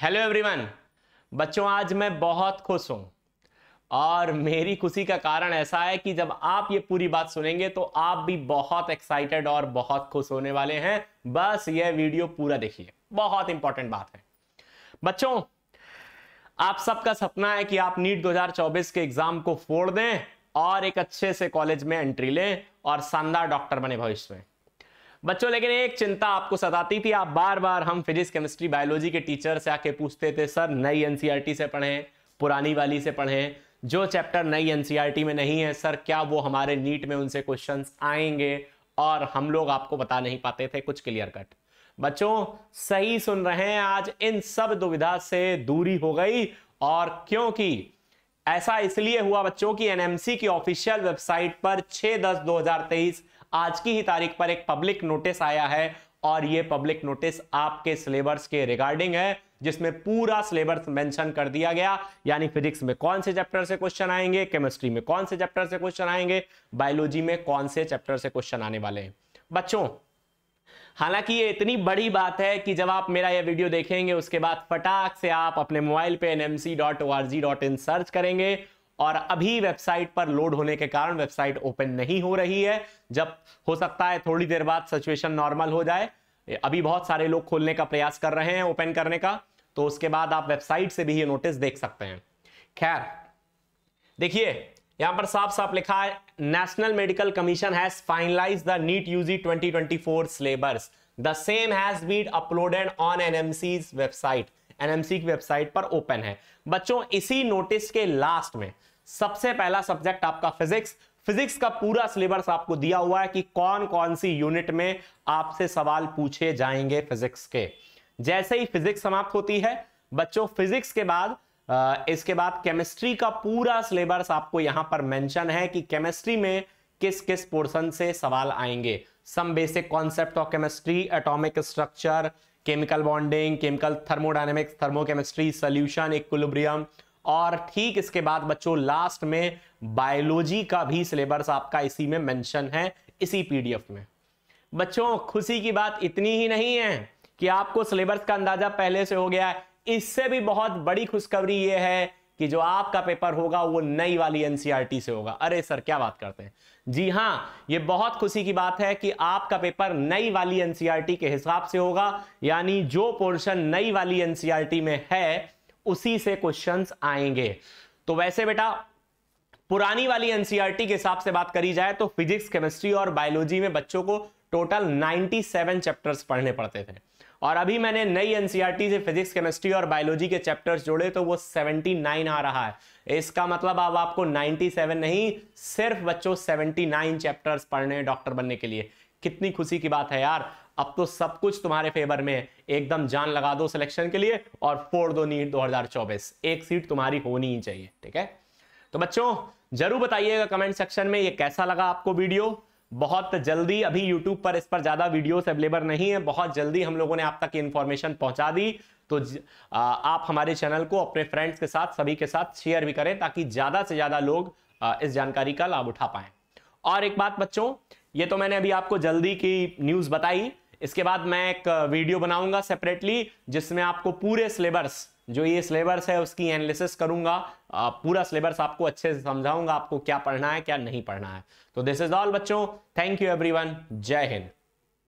hello everyone बच्चों आज मैं बहुत खुश हूं और मेरी खुशी का कारण ऐसा है कि जब आप ये पूरी बात सुनेंगे तो आप भी बहुत एक्साइटेड और बहुत खुश होने वाले हैं बस यह वीडियो पूरा देखिए बहुत इंपॉर्टेंट बात है बच्चों आप सबका सपना है कि आप नीट 2024 के एग्जाम को फोड़ दें और एक अच्छे से कॉलेज में एंट्री लें और शानदार डॉक्टर बने भविष्य में बच्चों लेकिन एक चिंता आपको सताती थी आप बार बार हम फिजिक्स केमिस्ट्री बायोलॉजी के टीचर से आके पूछते थे सर नई एनसीईआरटी से पढ़ें पुरानी वाली से पढ़ें जो चैप्टर नई एनसीईआरटी में नहीं है सर क्या वो हमारे नीट में उनसे क्वेश्चन आएंगे और हम लोग आपको बता नहीं पाते थे कुछ क्लियर कट बच्चों सही सुन रहे हैं आज इन सब दुविधा से दूरी हो गई और क्योंकि ऐसा इसलिए हुआ बच्चों की एनएमसी की ऑफिशियल वेबसाइट पर 6 दस 2023 आज की ही तारीख पर एक पब्लिक नोटिस आया है और ये पब्लिक नोटिस आपके सिलेबस के रिगार्डिंग है जिसमें पूरा सिलेबस मेंशन कर दिया गया यानी फिजिक्स में कौन से चैप्टर से क्वेश्चन आएंगे केमिस्ट्री में कौन से चैप्टर से क्वेश्चन आएंगे बायोलॉजी में कौन से चैप्टर से क्वेश्चन आने वाले हैं बच्चों हालांकि ये इतनी बड़ी बात है कि जब आप मेरा ये वीडियो देखेंगे उसके बाद फटाक से आप अपने मोबाइल पे एन सर्च करेंगे और अभी वेबसाइट पर लोड होने के कारण वेबसाइट ओपन नहीं हो रही है जब हो सकता है थोड़ी देर बाद सिचुएशन नॉर्मल हो जाए अभी बहुत सारे लोग खोलने का प्रयास कर रहे हैं ओपन करने का तो उसके बाद आप वेबसाइट से भी ये नोटिस देख सकते हैं खैर देखिए यहां पर साफ साफ लिखा है national medical commission has finalize the NEET UG 2024 syllabus the same has been uploaded on NMC website NMC की वेबसाइट पर ओपन है बच्चों इसी नोटिस के लास्ट में सबसे पहला सब्जेक्ट आपका फिजिक्स फिजिक्स का पूरा सिलेबस आपको दिया हुआ है कि कौन कौन सी यूनिट में आपसे सवाल पूछे जाएंगे फिजिक्स के जैसे ही फिजिक्स समाप्त होती है बच्चों फिजिक्स के बाद इसके बाद केमिस्ट्री का पूरा सिलेबस आपको यहां पर मेंशन है कि केमिस्ट्री में किस किस पोर्शन से सवाल आएंगे some basic concept of chemistry atomic structure chemical bonding chemical thermodynamics thermochemistry solution equilibrium और ठीक इसके बाद बच्चों लास्ट में बायोलॉजी का भी सिलेबस आपका इसी में मेंशन है इसी पीडीएफ में बच्चों खुशी की बात इतनी ही नहीं है कि आपको सिलेबस का अंदाजा पहले से हो गया है इससे भी बहुत बड़ी खुशखबरी यह है कि जो आपका पेपर होगा वो नई वाली एनसीईआरटी e से होगा अरे सर क्या बात करते हैं जी हाँ ये बहुत खुशी की बात है कि आपका पेपर नई वाली एनसीईआरटी e के हिसाब से होगा यानी जो पोर्शन नई वाली एनसीआरटी e में है उसी से क्वेश्चंस आएंगे तो वैसे बेटा पुरानी वाली एनसीईआरटी e के हिसाब से बात करी जाए तो फिजिक्स केमिस्ट्री और बायोलॉजी में बच्चों को टोटल 97 चैप्टर्स पढ़ने पड़ते थे और अभी मैंने नई एनसीईआरटी e से फिजिक्स केमिस्ट्री और बायोलॉजी के चैप्टर्स जोड़े तो वो 79 आ रहा है इसका मतलब अब आपको 97 नहीं सिर्फ बच्चों 79 चैप्टर्स पढ़ने डॉक्टर बनने के लिए कितनी खुशी की बात है यार अब तो सब कुछ तुम्हारे फेवर में एकदम जान लगा दो सिलेक्शन के लिए और फोड़ दो नीट दो एक सीट तुम्हारी होनी ही चाहिए ठीक है तो बच्चों जरूर बताइएगा कमेंट सेक्शन में ये कैसा लगा आपको वीडियो बहुत जल्दी अभी यूट्यूब पर इस पर ज्यादा वीडियोस अवेलेबल नहीं है बहुत जल्दी हम लोगों ने आप तक इन्फॉर्मेशन पहुंचा दी तो आ, आप हमारे चैनल को अपने फ्रेंड्स के साथ सभी के साथ शेयर भी करें ताकि ज्यादा से ज्यादा लोग आ, इस जानकारी का लाभ उठा पाए और एक बात बच्चों ये तो मैंने अभी आपको जल्दी की न्यूज बताई इसके बाद मैं एक वीडियो बनाऊंगा सेपरेटली जिसमें आपको पूरे सिलेबस जो ये सिलेबस है उसकी एनालिसिस करूंगा पूरा सिलेबस आपको अच्छे से समझाऊंगा आपको क्या पढ़ना है क्या नहीं पढ़ना है तो दिस इज ऑल बच्चों थैंक यू एवरीवन जय हिंद